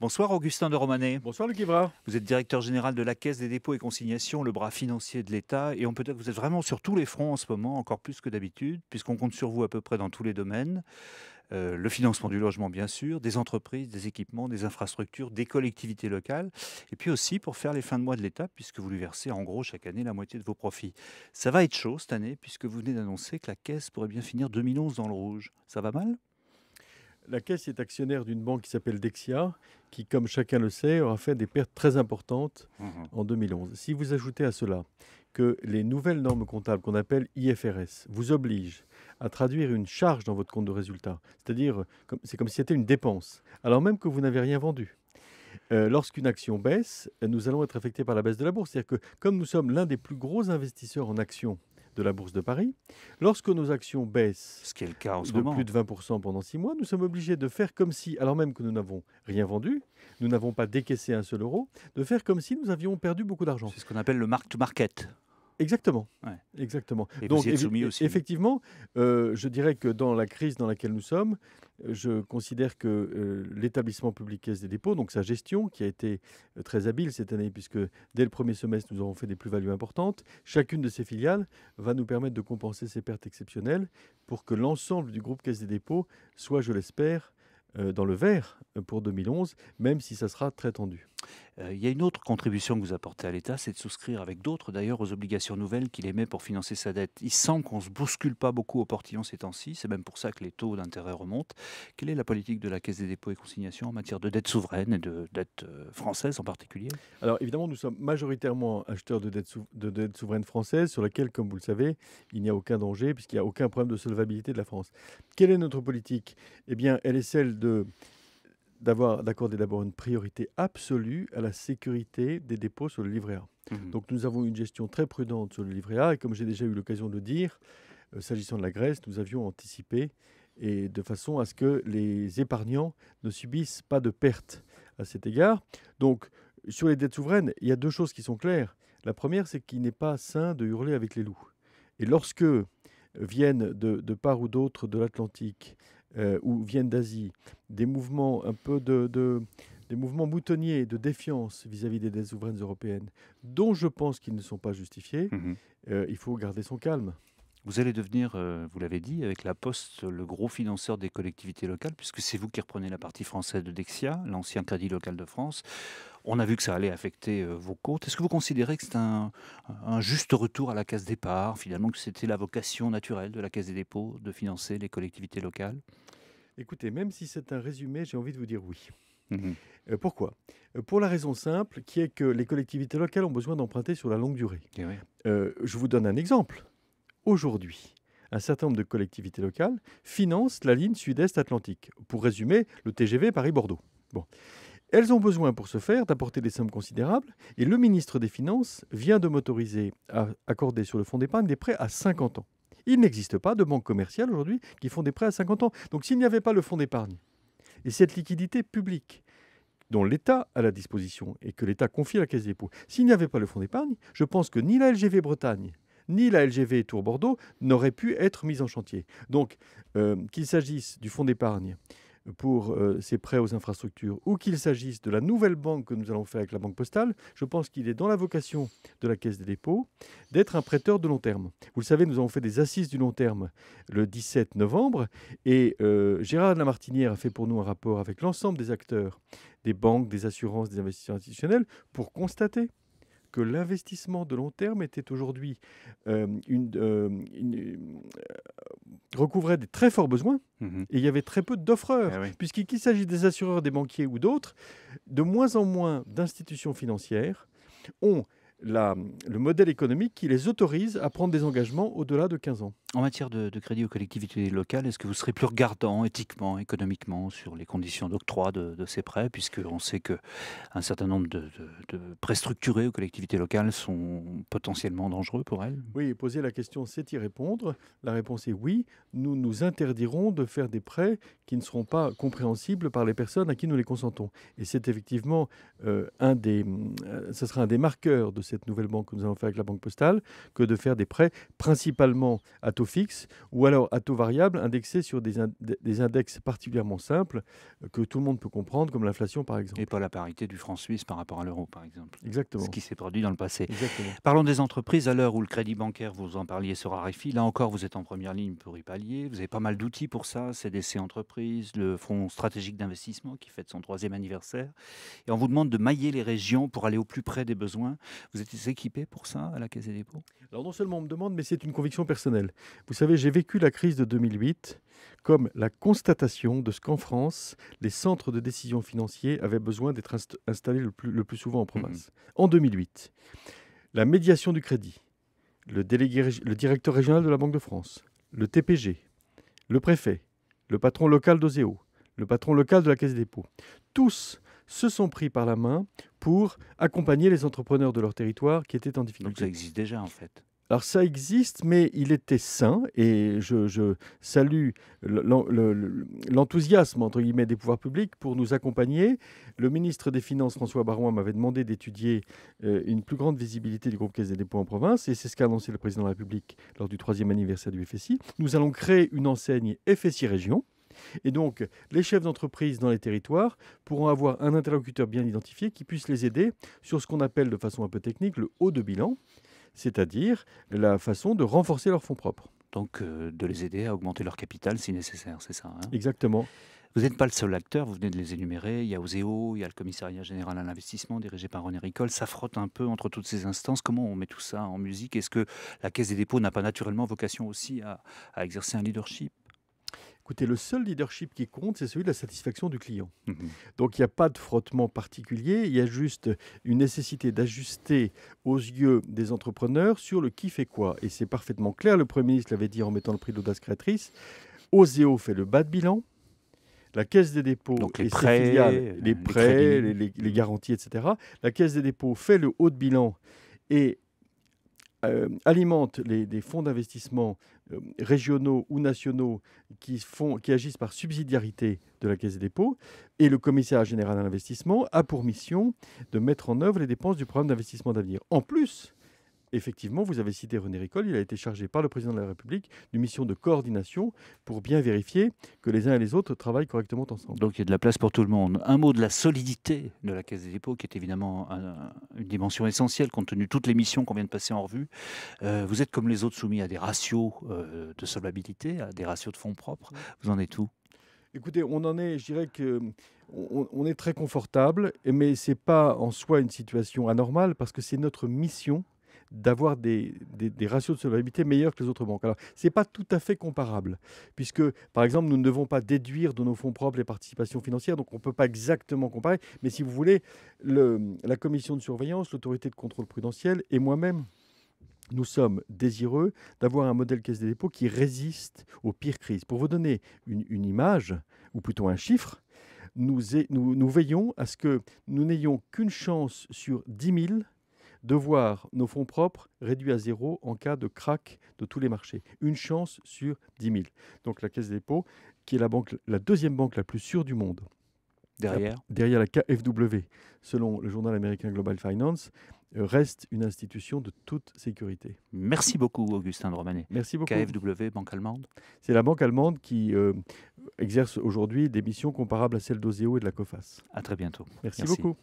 Bonsoir Augustin de Romanet. Bonsoir Luc Vous êtes directeur général de la Caisse des dépôts et consignations, le bras financier de l'État. Et on peut dire que vous êtes vraiment sur tous les fronts en ce moment, encore plus que d'habitude, puisqu'on compte sur vous à peu près dans tous les domaines. Euh, le financement du logement, bien sûr, des entreprises, des équipements, des infrastructures, des collectivités locales, et puis aussi pour faire les fins de mois de l'État, puisque vous lui versez en gros chaque année la moitié de vos profits. Ça va être chaud cette année, puisque vous venez d'annoncer que la Caisse pourrait bien finir 2011 dans le rouge. Ça va mal la Caisse est actionnaire d'une banque qui s'appelle Dexia, qui, comme chacun le sait, aura fait des pertes très importantes mhm. en 2011. Si vous ajoutez à cela que les nouvelles normes comptables qu'on appelle IFRS vous obligent à traduire une charge dans votre compte de résultat, c'est-à-dire c'est comme si c'était une dépense, alors même que vous n'avez rien vendu. Euh, lorsqu'une action baisse, nous allons être affectés par la baisse de la bourse. C'est-à-dire que comme nous sommes l'un des plus gros investisseurs en actions de la Bourse de Paris. Lorsque nos actions baissent Ce cas de plus de 20% pendant 6 mois, nous sommes obligés de faire comme si, alors même que nous n'avons rien vendu, nous n'avons pas décaissé un seul euro, de faire comme si nous avions perdu beaucoup d'argent. C'est ce qu'on appelle le mark-to-market. Exactement. Exactement. Donc, effectivement, euh, je dirais que dans la crise dans laquelle nous sommes, euh, je considère que euh, l'établissement public Caisse des dépôts, donc sa gestion, qui a été très habile cette année, puisque dès le premier semestre, nous avons fait des plus-values importantes, chacune de ces filiales va nous permettre de compenser ces pertes exceptionnelles pour que l'ensemble du groupe Caisse des dépôts soit, je l'espère, dans le vert pour 2011, même si ça sera très tendu. Euh, il y a une autre contribution que vous apportez à l'État, c'est de souscrire avec d'autres d'ailleurs aux obligations nouvelles qu'il émet pour financer sa dette. Il sent qu'on ne se bouscule pas beaucoup au portillon ces temps-ci, c'est même pour ça que les taux d'intérêt remontent. Quelle est la politique de la Caisse des dépôts et consignations en matière de dette souveraine et de dette euh, française en particulier Alors évidemment, nous sommes majoritairement acheteurs de dette, de dette souveraine française sur laquelle, comme vous le savez, il n'y a aucun danger puisqu'il n'y a aucun problème de solvabilité de la France. Quelle est notre politique Eh bien, elle est celle de d'accorder d'abord une priorité absolue à la sécurité des dépôts sur le livret A. Mhm. Donc nous avons une gestion très prudente sur le livret A et comme j'ai déjà eu l'occasion de le dire, euh, s'agissant de la Grèce, nous avions anticipé et de façon à ce que les épargnants ne subissent pas de pertes à cet égard. Donc sur les dettes souveraines, il y a deux choses qui sont claires. La première, c'est qu'il n'est pas sain de hurler avec les loups. Et lorsque viennent de, de part ou d'autre de l'Atlantique euh, ou viennent d'Asie, des mouvements un peu de, des mouvements moutonniers de défiance vis-à-vis des dettes souveraines européennes, dont je pense qu'ils ne sont pas justifiés, mhm. euh, il faut garder son calme. Vous allez devenir, euh, vous l'avez dit, avec la Poste, le gros financeur des collectivités locales, puisque c'est vous qui reprenez la partie française de Dexia, l'ancien Crédit Local de France. On a vu que ça allait affecter euh, vos comptes. Est-ce que vous considérez que c'est un, juste retour à la case départ, finalement, que c'était la vocation naturelle de la Caisse des dépôts de financer les collectivités locales Écoutez, même si c'est un résumé, j'ai envie de vous dire oui. Mhm. Euh, pourquoi euh, Pour la raison simple qui est que les collectivités locales ont besoin d'emprunter sur la longue durée. Eh je vous donne un exemple. Aujourd'hui, un certain nombre de collectivités locales financent la ligne sud-est atlantique. Pour résumer, le TGV Paris-Bordeaux. Bon. Elles ont besoin pour ce faire d'apporter des sommes considérables et le ministre des Finances vient de m'autoriser à accorder sur le fonds d'épargne des prêts à 50 ans. Il n'existe pas de banque commerciale aujourd'hui qui font des prêts à 50 ans. Donc s'il n'y avait pas le fonds d'épargne et cette liquidité publique dont l'État a la disposition et que l'État confie à la Caisse des s'il n'y avait pas le fonds d'épargne, je pense que ni la LGV Bretagne, ni la LGV Tour Bordeaux n'auraient pu être mises en chantier. Donc, euh, qu'il s'agisse du fonds d'épargne, pour euh, ces prêts aux infrastructures, ou qu'il s'agisse de la nouvelle banque que nous allons faire avec la Banque postale, je pense qu'il est dans la vocation de la Caisse des dépôts d'être un prêteur de long terme. Vous le savez, nous avons fait des assises du long terme le 17 novembre, et euh, Gérard Lamartinière a fait pour nous un rapport avec l'ensemble des acteurs, des banques, des assurances, des investisseurs institutionnels, pour constater que l'investissement de long terme était aujourd'hui euh, une recouvraient des très forts besoins mhm. et il y avait très peu d'offreurs. Eh Puisqu'il s'agit des assureurs, des banquiers ou d'autres, de moins en moins d'institutions financières ont le modèle économique qui les autorise à prendre des engagements au-delà de 15 ans. En matière de, crédit aux collectivités locales, est-ce que vous serez plus regardant éthiquement, économiquement sur les conditions d'octroi de, ces prêts, puisqu'on sait qu'un certain nombre de, prêts structurés aux collectivités locales sont potentiellement dangereux pour elles Oui, poser la question, c'est y répondre. La réponse est oui. Nous nous interdirons de faire des prêts qui ne seront pas compréhensibles par les personnes à qui nous les consentons. Et c'est effectivement euh, un des, euh, Ce sera un des marqueurs de cette nouvelle banque que nous allons faire avec la Banque Postale que de faire des prêts principalement à taux fixe ou alors à taux variable indexés sur des, des index particulièrement simples euh, que tout le monde peut comprendre, comme l'inflation par exemple. Et pas la parité du franc suisse par rapport à l'euro par exemple. Exactement. Ce qui s'est produit dans le passé. Exactement. Parlons des entreprises à l'heure où le crédit bancaire, vous en parliez, se raréfie. Là encore, vous êtes en première ligne pour y pallier. Vous avez pas mal d'outils pour ça, CDC Entreprises, le Fonds stratégique d'investissement qui fête son troisième anniversaire. Et on vous demande de mailler les régions pour aller au plus près des besoins. Vous êtes équipé pour ça à la Caisse des dépôts Alors non seulement on me demande, mais c'est une conviction personnelle. Vous savez, j'ai vécu la crise de 2008 comme la constatation de ce qu'en France, les centres de décision financiers avaient besoin d'être installés le plus, souvent en province. Mhm. En 2008, la médiation du crédit, le, le directeur régional de la Banque de France, le TPG, le préfet, le patron local d'Oseo, le patron local de la Caisse des dépôts, tous se sont pris par la main pour accompagner les entrepreneurs de leur territoire qui étaient en difficulté. Donc ça existe déjà en fait. Alors ça existe, mais il était sain et je, salue l'enthousiasme entre guillemets des pouvoirs publics pour nous accompagner. Le ministre des Finances François Baroin m'avait demandé d'étudier euh, une plus grande visibilité du groupe Caisse des dépôts en province et c'est ce qu'a annoncé le président de la République lors du troisième anniversaire du FSI. Nous allons créer une enseigne FSI Région et donc, les chefs d'entreprise dans les territoires pourront avoir un interlocuteur bien identifié qui puisse les aider sur ce qu'on appelle de façon un peu technique le haut de bilan, c'est-à-dire la façon de renforcer leurs fonds propres. Donc, euh, de les aider à augmenter leur capital si nécessaire, c'est ça hein Exactement. Vous n'êtes pas le seul acteur, vous venez de les énumérer. Il y a OSEO, il y a le Commissariat général à l'investissement dirigé par René Ricole. Ça frotte un peu entre toutes ces instances. Comment on met tout ça en musique Est-ce que la Caisse des dépôts n'a pas naturellement vocation aussi à exercer un leadership Écoutez, le seul leadership qui compte, c'est celui de la satisfaction du client. Mhm. Donc il n'y a pas de frottement particulier, il y a juste une nécessité d'ajuster aux yeux des entrepreneurs sur le qui fait quoi. Et c'est parfaitement clair, le Premier ministre l'avait dit en mettant le prix d'audace créatrice, Oseo e fait le bas de bilan, la Caisse des dépôts Donc les prêts, les prêts, les, garanties, etc. La Caisse des dépôts fait le haut de bilan et euh, alimente les fonds d'investissement euh, régionaux ou nationaux qui, font, qui agissent par subsidiarité de la Caisse des dépôts. Et le commissaire général à l'investissement a pour mission de mettre en œuvre les dépenses du programme d'investissement d'avenir. En plus, effectivement, vous avez cité René Ricole, il a été chargé par le président de la République d'une mission de coordination pour bien vérifier que les uns et les autres travaillent correctement ensemble. Donc il y a de la place pour tout le monde. Un mot de la solidité de la Caisse des dépôts, qui est évidemment une dimension essentielle compte tenu de toutes les missions qu'on vient de passer en revue. Euh, vous êtes comme les autres soumis à des ratios euh, de solvabilité, à des ratios de fonds propres. Vous en êtes où Écoutez, on en est, je dirais que on est très confortable, mais ce n'est pas en soi une situation anormale parce que c'est notre mission d'avoir des, ratios de solvabilité meilleurs que les autres banques. Alors, ce n'est pas tout à fait comparable, puisque, par exemple, nous ne devons pas déduire de nos fonds propres les participations financières, donc on ne peut pas exactement comparer. Mais si vous voulez, la commission de surveillance, l'autorité de contrôle prudentiel et moi-même, nous sommes désireux d'avoir un modèle caisse des dépôts qui résiste aux pires crises. Pour vous donner une, image, ou plutôt un chiffre, nous, nous, nous, veillons à ce que nous n'ayons qu'une chance sur 10 000 de voir nos fonds propres réduits à zéro en cas de crack de tous les marchés. Une chance sur 10 000. Donc la Caisse des dépôts, qui est la, banque, la deuxième banque la plus sûre du monde, derrière, la, derrière la KFW, selon le journal américain Global Finance, euh, reste une institution de toute sécurité. Merci beaucoup, Augustin de Romanet. Merci beaucoup. KFW, banque allemande C'est la banque allemande qui euh, exerce aujourd'hui des missions comparables à celles d'OSEO et de la COFAS. À très bientôt. Merci. beaucoup.